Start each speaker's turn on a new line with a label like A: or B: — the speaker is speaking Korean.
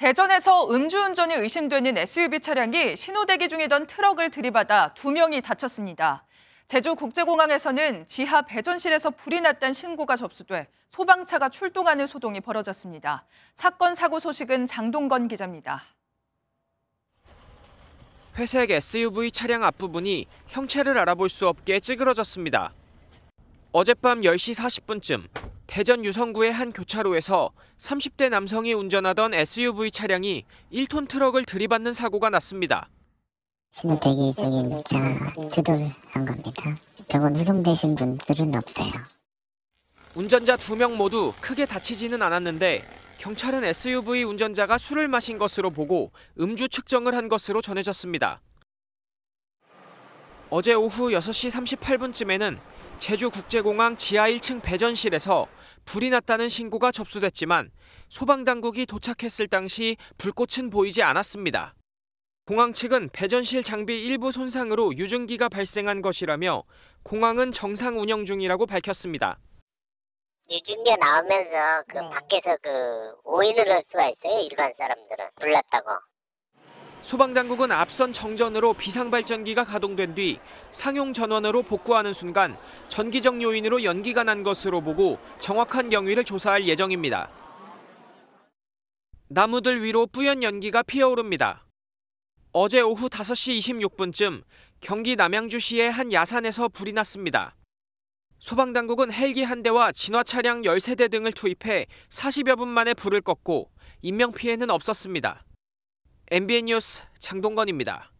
A: 대전에서 음주운전이 의심되는 SUV 차량이 신호대기 중이던 트럭을 들이받아 두 명이 다쳤습니다. 제주국제공항에서는 지하 배전실에서 불이 났다는 신고가 접수돼 소방차가 출동하는 소동이 벌어졌습니다. 사건 사고 소식은 장동건 기자입니다.
B: 회색 SUV 차량 앞부분이 형체를 알아볼 수 없게 찌그러졌습니다. 어젯밤 10시 40분쯤 대전 유성구의 한 교차로에서 30대 남성이 운전하던 SUV 차량이 1톤 트럭을 들이받는 사고가 났습니다. 신호대기 쪽인 차 추돌한 겁니다. 병원 후송되신 분들은 없어요. 운전자 두 명 모두 크게 다치지는 않았는데 경찰은 SUV 운전자가 술을 마신 것으로 보고 음주 측정을 한 것으로 전해졌습니다. 어제 오후 6시 38분쯤에는 제주국제공항 지하 1층 배전실에서 불이 났다는 신고가 접수됐지만 소방당국이 도착했을 당시 불꽃은 보이지 않았습니다. 공항 측은 배전실 장비 일부 손상으로 유증기가 발생한 것이라며 공항은 정상 운영 중이라고 밝혔습니다. 유증기 나오면서 그 네. 밖에서 그 오인을 할 수가 있어요 일반 사람들은 불났다고 소방당국은 앞선 정전으로 비상발전기가 가동된 뒤 상용 전원으로 복구하는 순간 전기적 요인으로 연기가 난 것으로 보고 정확한 경위를 조사할 예정입니다. 나무들 위로 뿌연 연기가 피어오릅니다. 어제 오후 5시 26분쯤 경기 남양주시의 한 야산에서 불이 났습니다. 소방당국은 헬기 한 대와 진화 차량 13대 등을 투입해 40여 분 만에 불을 껐고 인명피해는 없었습니다. MBN 뉴스 장동건입니다.